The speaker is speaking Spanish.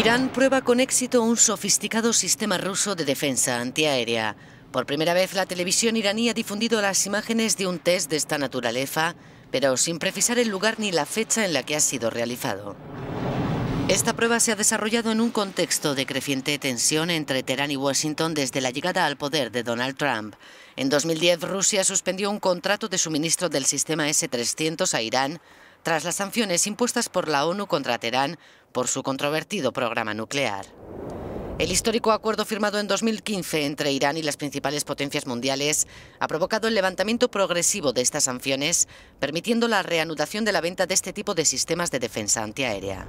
Irán prueba con éxito un sofisticado sistema ruso de defensa antiaérea. Por primera vez la televisión iraní ha difundido las imágenes de un test de esta naturaleza, pero sin precisar el lugar ni la fecha en la que ha sido realizado. Esta prueba se ha desarrollado en un contexto de creciente tensión entre Teherán y Washington desde la llegada al poder de Donald Trump. En 2010, Rusia suspendió un contrato de suministro del sistema S-300 a Irán tras las sanciones impuestas por la ONU contra Teherán por su controvertido programa nuclear. El histórico acuerdo firmado en 2015 entre Irán y las principales potencias mundiales ha provocado el levantamiento progresivo de estas sanciones, permitiendo la reanudación de la venta de este tipo de sistemas de defensa antiaérea.